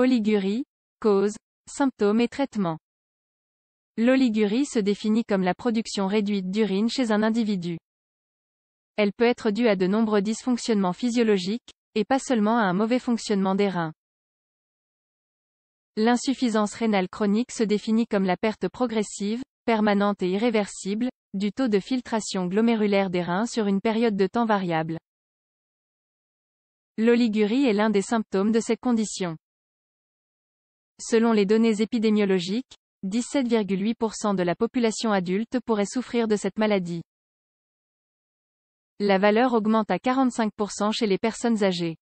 Oligurie, cause, symptômes et traitement. L'oligurie se définit comme la production réduite d'urine chez un individu. Elle peut être due à de nombreux dysfonctionnements physiologiques, et pas seulement à un mauvais fonctionnement des reins. L'insuffisance rénale chronique se définit comme la perte progressive, permanente et irréversible, du taux de filtration glomérulaire des reins sur une période de temps variable. L'oligurie est l'un des symptômes de cette condition. Selon les données épidémiologiques, 17,8% de la population adulte pourrait souffrir de cette maladie. La valeur augmente à 45% chez les personnes âgées.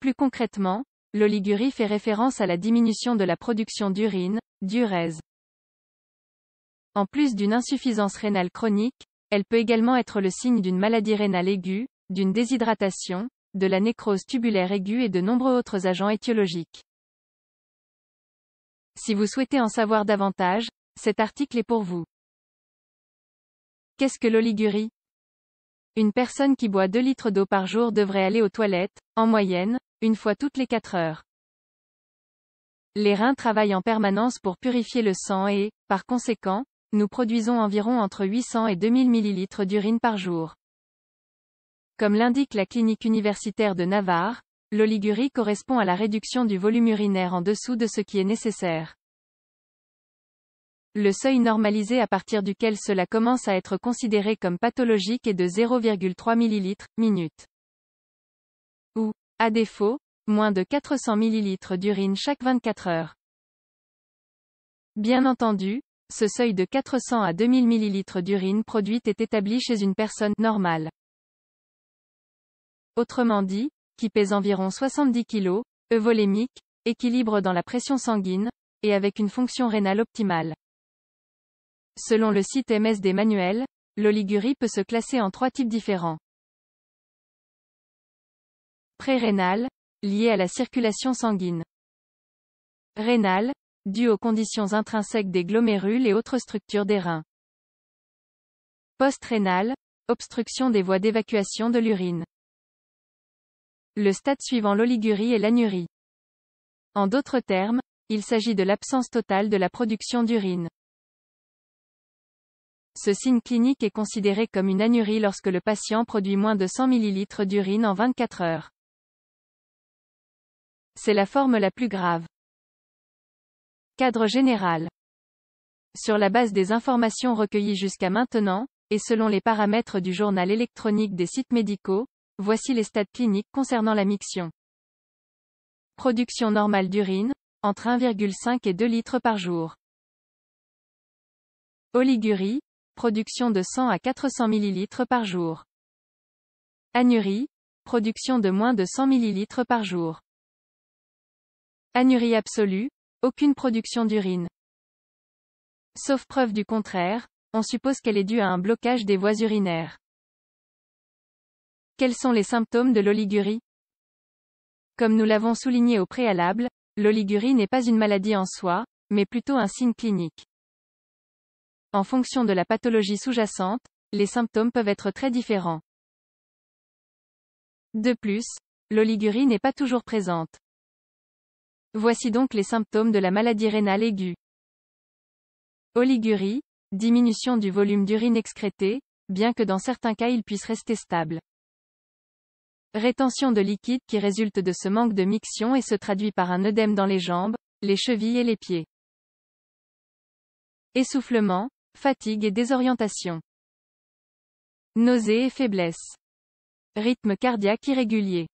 Plus concrètement, l'oligurie fait référence à la diminution de la production d'urine, d'urèse. En plus d'une insuffisance rénale chronique, elle peut également être le signe d'une maladie rénale aiguë, d'une déshydratation, de la nécrose tubulaire aiguë et de nombreux autres agents étiologiques. Si vous souhaitez en savoir davantage, cet article est pour vous. Qu'est-ce que l'oligurie Une personne qui boit 2 litres d'eau par jour devrait aller aux toilettes, en moyenne, une fois toutes les 4 heures. Les reins travaillent en permanence pour purifier le sang et, par conséquent, nous produisons environ entre 800 et 2000 ml d'urine par jour. Comme l'indique la clinique universitaire de Navarre, L'oligurie correspond à la réduction du volume urinaire en dessous de ce qui est nécessaire. Le seuil normalisé à partir duquel cela commence à être considéré comme pathologique est de 0,3 ml, minute. Ou, à défaut, moins de 400 ml d'urine chaque 24 heures. Bien entendu, ce seuil de 400 à 2000 ml d'urine produite est établi chez une personne normale. Autrement dit, qui pèse environ 70 kg, euvolémique, équilibre dans la pression sanguine, et avec une fonction rénale optimale. Selon le site MSD Manuel, l'oligurie peut se classer en trois types différents. pré pré-rénal, lié à la circulation sanguine. rénal, due aux conditions intrinsèques des glomérules et autres structures des reins. post rénal obstruction des voies d'évacuation de l'urine. Le stade suivant l'oligurie est l'anurie. En d'autres termes, il s'agit de l'absence totale de la production d'urine. Ce signe clinique est considéré comme une anurie lorsque le patient produit moins de 100 ml d'urine en 24 heures. C'est la forme la plus grave. Cadre général. Sur la base des informations recueillies jusqu'à maintenant, et selon les paramètres du journal électronique des sites médicaux, Voici les stades cliniques concernant la miction. Production normale d'urine, entre 1,5 et 2 litres par jour. Oligurie, production de 100 à 400 ml par jour. Anurie, production de moins de 100 ml par jour. Anurie absolue, aucune production d'urine. Sauf preuve du contraire, on suppose qu'elle est due à un blocage des voies urinaires. Quels sont les symptômes de l'oligurie Comme nous l'avons souligné au préalable, l'oligurie n'est pas une maladie en soi, mais plutôt un signe clinique. En fonction de la pathologie sous-jacente, les symptômes peuvent être très différents. De plus, l'oligurie n'est pas toujours présente. Voici donc les symptômes de la maladie rénale aiguë. Oligurie, diminution du volume d'urine excrétée, bien que dans certains cas il puisse rester stable. Rétention de liquide qui résulte de ce manque de miction et se traduit par un œdème dans les jambes, les chevilles et les pieds. Essoufflement, fatigue et désorientation. Nausée et faiblesse. Rythme cardiaque irrégulier.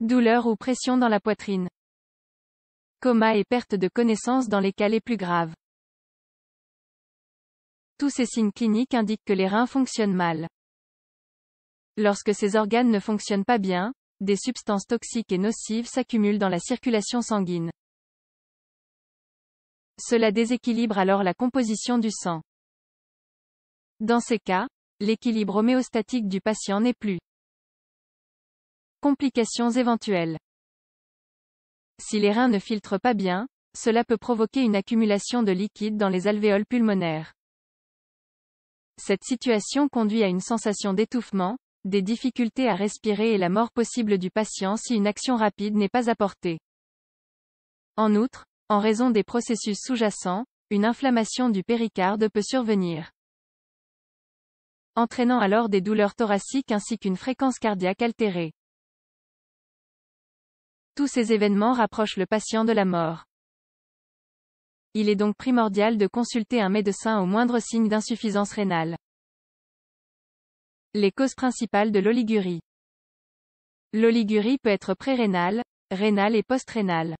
Douleur ou pression dans la poitrine. Coma et perte de connaissance dans les cas les plus graves. Tous ces signes cliniques indiquent que les reins fonctionnent mal. Lorsque ces organes ne fonctionnent pas bien, des substances toxiques et nocives s'accumulent dans la circulation sanguine. Cela déséquilibre alors la composition du sang. Dans ces cas, l'équilibre homéostatique du patient n'est plus. Complications éventuelles. Si les reins ne filtrent pas bien, cela peut provoquer une accumulation de liquide dans les alvéoles pulmonaires. Cette situation conduit à une sensation d'étouffement, des difficultés à respirer et la mort possible du patient si une action rapide n'est pas apportée. En outre, en raison des processus sous-jacents, une inflammation du péricarde peut survenir. Entraînant alors des douleurs thoraciques ainsi qu'une fréquence cardiaque altérée. Tous ces événements rapprochent le patient de la mort. Il est donc primordial de consulter un médecin au moindre signe d'insuffisance rénale. Les causes principales de l'oligurie. L'oligurie peut être prérénale, rénale et postrénale.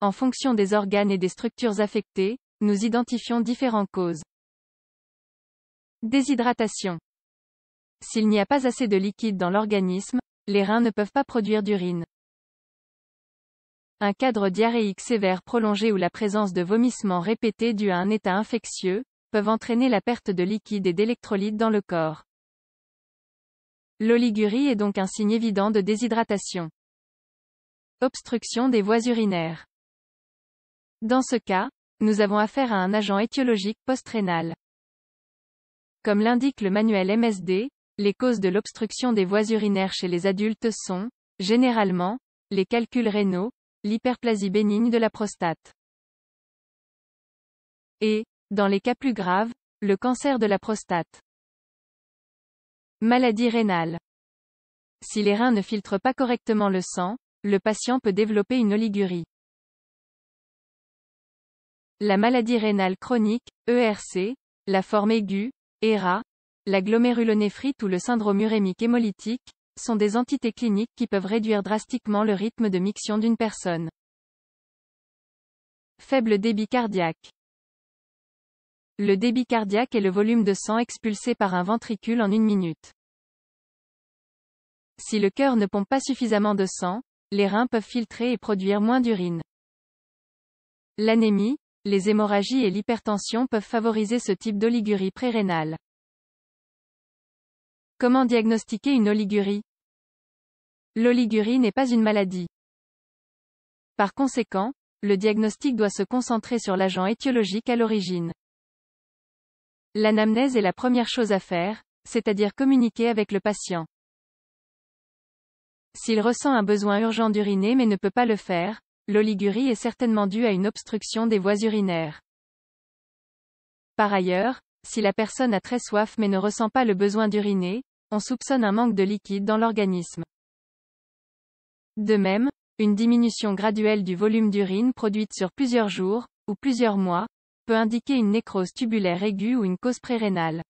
En fonction des organes et des structures affectées, nous identifions différentes causes. Déshydratation. S'il n'y a pas assez de liquide dans l'organisme, les reins ne peuvent pas produire d'urine. Un cadre diarrhéique sévère prolongé ou la présence de vomissements répétés dû à un état infectieux, peuvent entraîner la perte de liquide et d'électrolytes dans le corps. L'oligurie est donc un signe évident de déshydratation. Obstruction des voies urinaires. Dans ce cas, nous avons affaire à un agent étiologique post-rénal. Comme l'indique le manuel MSD, les causes de l'obstruction des voies urinaires chez les adultes sont, généralement, les calculs rénaux, l'hyperplasie bénigne de la prostate. Et, dans les cas plus graves, le cancer de la prostate. Maladie rénale. Si les reins ne filtrent pas correctement le sang, le patient peut développer une oligurie. La maladie rénale chronique, ERC, la forme aiguë, ERA, la glomérulonéphrite ou le syndrome urémique hémolytique, sont des entités cliniques qui peuvent réduire drastiquement le rythme de miction d'une personne. Faible débit cardiaque. Le débit cardiaque est le volume de sang expulsé par un ventricule en une minute. Si le cœur ne pompe pas suffisamment de sang, les reins peuvent filtrer et produire moins d'urine. L'anémie, les hémorragies et l'hypertension peuvent favoriser ce type d'oligurie prérénale. Comment diagnostiquer une oligurie L'oligurie n'est pas une maladie. Par conséquent, le diagnostic doit se concentrer sur l'agent étiologique à l'origine. L'anamnèse est la première chose à faire, c'est-à-dire communiquer avec le patient. S'il ressent un besoin urgent d'uriner mais ne peut pas le faire, l'oligurie est certainement due à une obstruction des voies urinaires. Par ailleurs, si la personne a très soif mais ne ressent pas le besoin d'uriner, on soupçonne un manque de liquide dans l'organisme. De même, une diminution graduelle du volume d'urine produite sur plusieurs jours, ou plusieurs mois, peut indiquer une nécrose tubulaire aiguë ou une cause prérénale.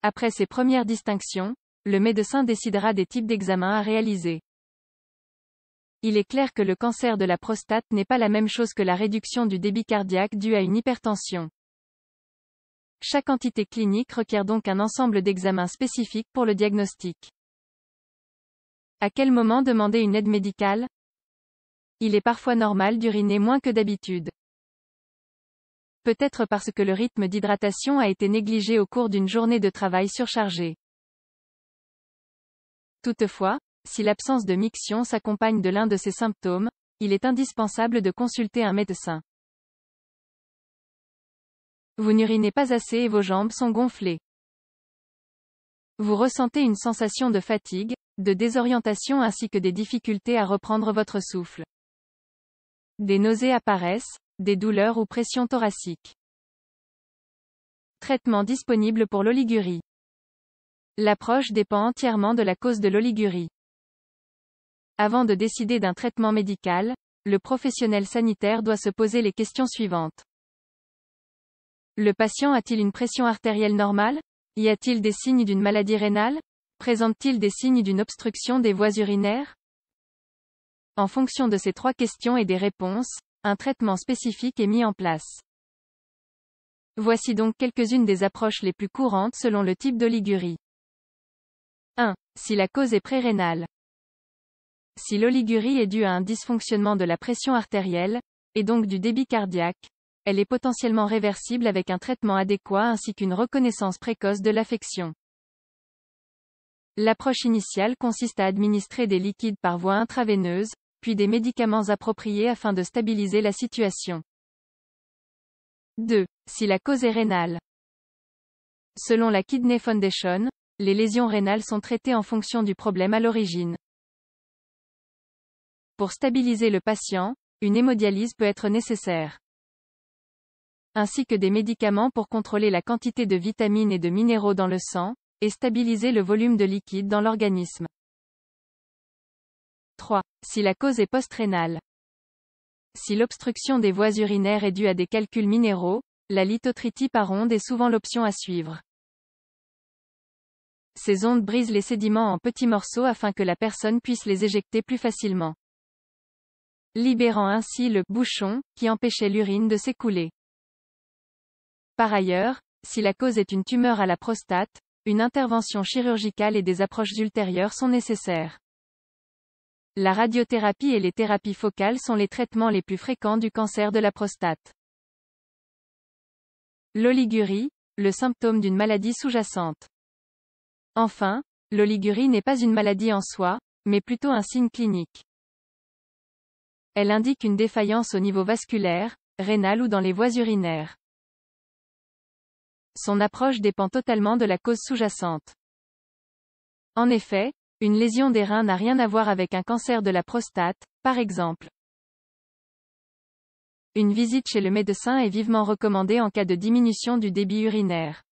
Après ces premières distinctions, le médecin décidera des types d'examens à réaliser. Il est clair que le cancer de la prostate n'est pas la même chose que la réduction du débit cardiaque due à une hypertension. Chaque entité clinique requiert donc un ensemble d'examens spécifiques pour le diagnostic. À quel moment demander une aide médicale Il est parfois normal d'uriner moins que d'habitude peut-être parce que le rythme d'hydratation a été négligé au cours d'une journée de travail surchargée. Toutefois, si l'absence de miction s'accompagne de l'un de ces symptômes, il est indispensable de consulter un médecin. Vous n'urinez pas assez et vos jambes sont gonflées. Vous ressentez une sensation de fatigue, de désorientation ainsi que des difficultés à reprendre votre souffle. Des nausées apparaissent, des douleurs ou pressions thoraciques. Traitement disponible pour l'oligurie. L'approche dépend entièrement de la cause de l'oligurie. Avant de décider d'un traitement médical, le professionnel sanitaire doit se poser les questions suivantes. Le patient a-t-il une pression artérielle normale Y a-t-il des signes d'une maladie rénale Présente-t-il des signes d'une obstruction des voies urinaires En fonction de ces trois questions et des réponses, un traitement spécifique est mis en place. Voici donc quelques-unes des approches les plus courantes selon le type d'oligurie. 1. Si la cause est prérénale. Si l'oligurie est due à un dysfonctionnement de la pression artérielle, et donc du débit cardiaque, elle est potentiellement réversible avec un traitement adéquat ainsi qu'une reconnaissance précoce de l'affection. L'approche initiale consiste à administrer des liquides par voie intraveineuse, puis des médicaments appropriés afin de stabiliser la situation. 2. Si la cause est rénale. Selon la Kidney Foundation, les lésions rénales sont traitées en fonction du problème à l'origine. Pour stabiliser le patient, une hémodialyse peut être nécessaire. Ainsi que des médicaments pour contrôler la quantité de vitamines et de minéraux dans le sang, et stabiliser le volume de liquide dans l'organisme. 3. Si la cause est post-rénale. Si l'obstruction des voies urinaires est due à des calculs minéraux, la lithotritie par onde est souvent l'option à suivre. Ces ondes brisent les sédiments en petits morceaux afin que la personne puisse les éjecter plus facilement. Libérant ainsi le bouchon qui empêchait l'urine de s'écouler. Par ailleurs, si la cause est une tumeur à la prostate, une intervention chirurgicale et des approches ultérieures sont nécessaires. La radiothérapie et les thérapies focales sont les traitements les plus fréquents du cancer de la prostate. L'oligurie, le symptôme d'une maladie sous-jacente. Enfin, l'oligurie n'est pas une maladie en soi, mais plutôt un signe clinique. Elle indique une défaillance au niveau vasculaire, rénal ou dans les voies urinaires. Son approche dépend totalement de la cause sous-jacente. En effet, une lésion des reins n'a rien à voir avec un cancer de la prostate, par exemple. Une visite chez le médecin est vivement recommandée en cas de diminution du débit urinaire.